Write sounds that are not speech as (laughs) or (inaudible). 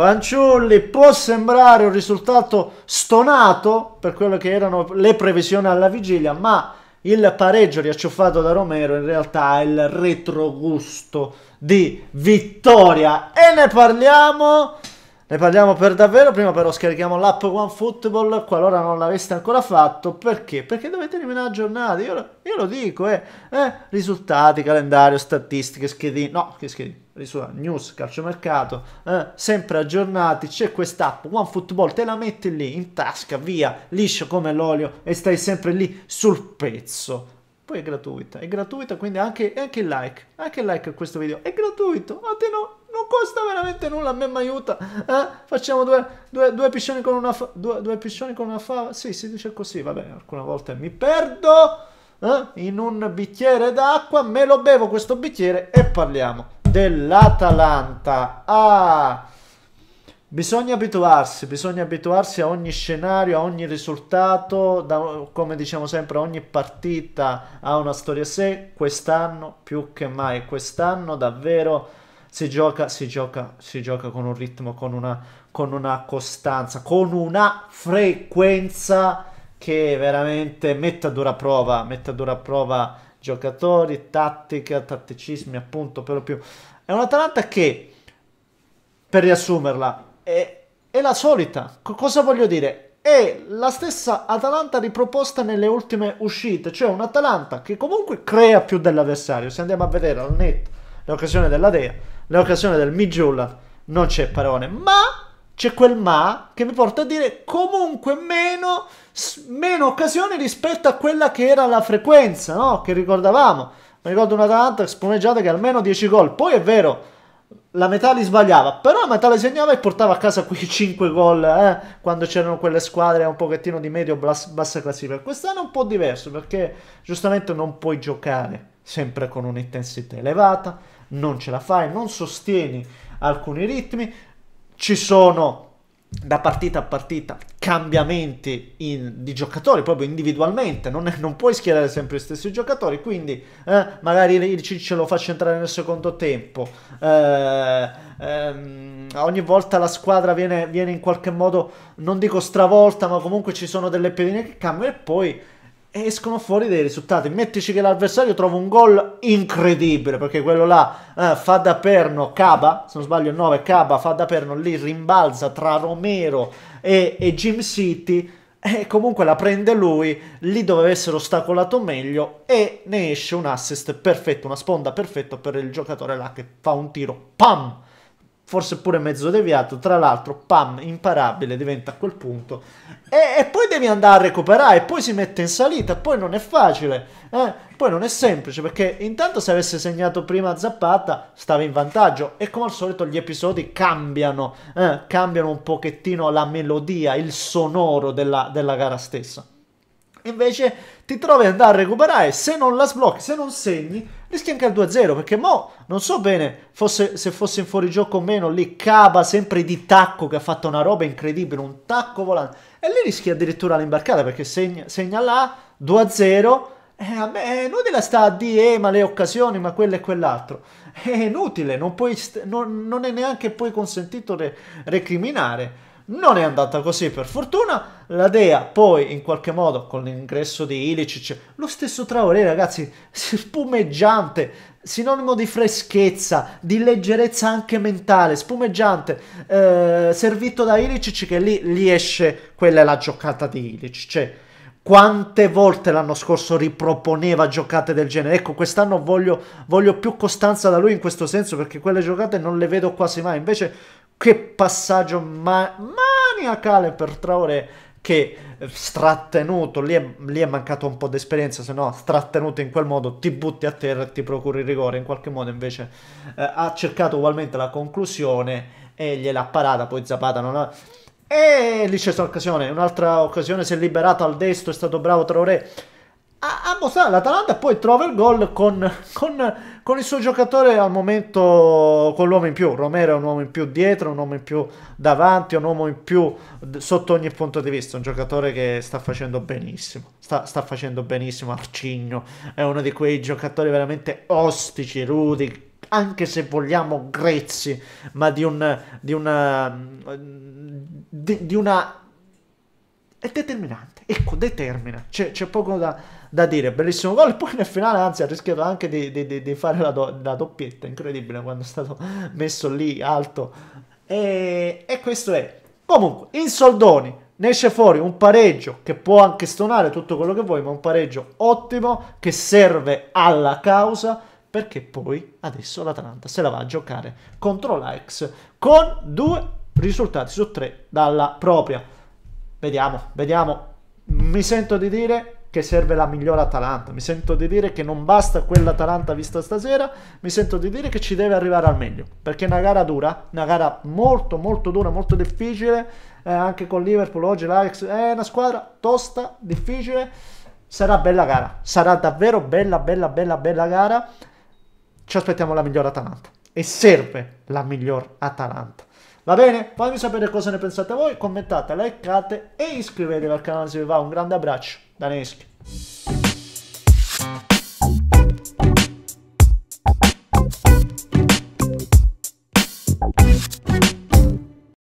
Fanciulli può sembrare un risultato stonato per quello che erano le previsioni alla vigilia, ma il pareggio riacciuffato da Romero in realtà è il retrogusto di vittoria. E ne parliamo ne parliamo per davvero, prima però scarichiamo l'app OneFootball qualora non l'aveste ancora fatto, perché? Perché dovete rimanere aggiornati, io, io lo dico, eh. eh. risultati, calendario, statistiche, schedine, no, che schedine, news, calciomercato, eh, sempre aggiornati, c'è quest'app OneFootball, te la metti lì in tasca, via, liscio come l'olio e stai sempre lì sul pezzo. Poi è gratuita, è gratuita quindi anche, anche il like, anche il like a questo video, è gratuito, a te no, non costa veramente nulla, a me mi aiuta. Eh? Facciamo due, due, due piscioni con una fava. Due, due piscioni con una fava. Sì, si dice così, va bene, alcune volte mi perdo eh? in un bicchiere d'acqua, me lo bevo questo bicchiere e parliamo dell'Atalanta. Ah! Bisogna abituarsi, bisogna abituarsi a ogni scenario, a ogni risultato, da, come diciamo sempre, ogni partita ha una storia a sé, quest'anno più che mai, quest'anno davvero si gioca, si gioca, si gioca con un ritmo, con una, con una costanza, con una frequenza che veramente mette a dura prova, mette a dura prova giocatori, tattica, tatticismi appunto per lo più. È un'Atalanta che, per riassumerla, è, è la solita. C cosa voglio dire? È la stessa Atalanta riproposta nelle ultime uscite, cioè un'Atalanta che comunque crea più dell'avversario. Se andiamo a vedere al netto l'occasione della Dea, Nell'occasione del Mijul non c'è parole, ma c'è quel ma che mi porta a dire comunque meno, meno occasioni rispetto a quella che era la frequenza, no? Che ricordavamo. Mi ricordo una un'Atalanta spumeggiata che almeno 10 gol. Poi è vero, la metà li sbagliava, però la metà li segnava e portava a casa quei 5 (laughs) gol eh? quando c'erano quelle squadre un pochettino di medio-bassa classifica. Quest'anno è un po' diverso perché giustamente non puoi giocare sempre con un'intensità elevata, non ce la fai, non sostieni alcuni ritmi, ci sono da partita a partita cambiamenti in, di giocatori proprio individualmente non, non, puoi schierare sempre gli stessi giocatori quindi eh, magari il Ciccio lo faccio entrare nel secondo tempo eh, ehm, ogni volta la squadra viene, viene in qualche modo non dico stravolta ma comunque ci sono delle pedine che cambiano e poi escono fuori dei risultati. Mettici che l'avversario trova un gol incredibile, perché quello là eh, fa da perno Caba, se non sbaglio il 9 Caba fa da perno, lì rimbalza tra Romero e, e Jim City e comunque la prende lui, lì doveva essere ostacolato meglio e ne esce un assist perfetto, una sponda perfetta per il giocatore là che fa un tiro, pam! forse pure mezzo deviato, tra l'altro, pam, imparabile diventa a quel punto. E, e, poi devi andare a recuperare, e poi si mette in salita, poi non è facile, eh? poi non è semplice, perché intanto se avesse segnato prima Zappata stava in vantaggio e come al solito gli episodi cambiano, eh? cambiano un pochettino la melodia, il sonoro della, della gara stessa. Invece ti trovi ad andare a recuperare, se non la sblocchi, se non segni, rischi anche il 2-0, perché mo non so bene fosse, se fosse in fuorigioco o meno, lì Caba sempre di tacco che ha fatto una roba incredibile, un tacco volante, e lì rischi addirittura l'imbarcata perché segna, segna là, 2-0, eh, a me è inutile sta a dire, eh, ma le occasioni, ma quello e quell'altro. È inutile, non, puoi, non, non, è neanche poi consentito re, recriminare. Non è andata così per fortuna, la Dea poi in qualche modo con l'ingresso di Ilicic, lo stesso Traoré ragazzi, (laughs) spumeggiante, sinonimo di freschezza, di leggerezza anche mentale, spumeggiante, eh, servito da Ilicic che lì, riesce, quella è la giocata di Ilicic, cioè, quante volte l'anno scorso riproponeva giocate del genere. Ecco, quest'anno voglio, voglio, più costanza da lui in questo senso perché quelle giocate non le vedo quasi mai. Invece che passaggio ma- maniacale per Traoré che eh, strattenuto, lì è, lì è mancato un po' di esperienza, se no strattenuto in quel modo ti butti a terra e ti procuri il rigore, in qualche modo invece eh, ha cercato ugualmente la conclusione e gliel'ha parata, poi Zapata non ha... E lì c'è stata un'occasione, un'altra occasione, si è liberato al destro, è stato bravo Traoré a, a mostrare l'Atalanta poi trova il gol con, con, con, il suo giocatore al momento con l'uomo in più Romero è un uomo in più dietro un uomo in più davanti un uomo in più sotto ogni punto di vista un giocatore che sta facendo benissimo sta, sta facendo benissimo Arcigno è uno di quei giocatori veramente ostici rudi anche se vogliamo grezzi ma di un di una di, di una è determinante. Ecco, determina. C'è, poco da, da, dire. Bellissimo gol. E poi nel finale, anzi, ha rischiato anche di, di, di fare la, do, la, doppietta. Incredibile quando è stato (laughs) messo lì alto. E, e questo è. Comunque, in soldoni, ne esce fuori un pareggio che può anche stonare tutto quello che vuoi, ma un pareggio ottimo che serve alla causa perché poi adesso l'Atalanta se la va a giocare contro l'Aix con due risultati su tre dalla propria Vediamo, vediamo. Mi sento di dire che serve la migliore Atalanta. Mi sento di dire che non basta quell'Atalanta vista stasera, mi sento di dire che ci deve arrivare al meglio, perché è una gara dura, una gara molto molto dura, molto difficile, eh, anche con Liverpool oggi l'Ajax è una squadra tosta, difficile, sarà bella gara, sarà davvero bella bella bella bella gara. Ci aspettiamo la migliore Atalanta e serve la miglior Atalanta. Va bene? Fatemi sapere cosa ne pensate voi, commentate, likeate e iscrivetevi al canale se vi va. Un grande abbraccio da Neschi.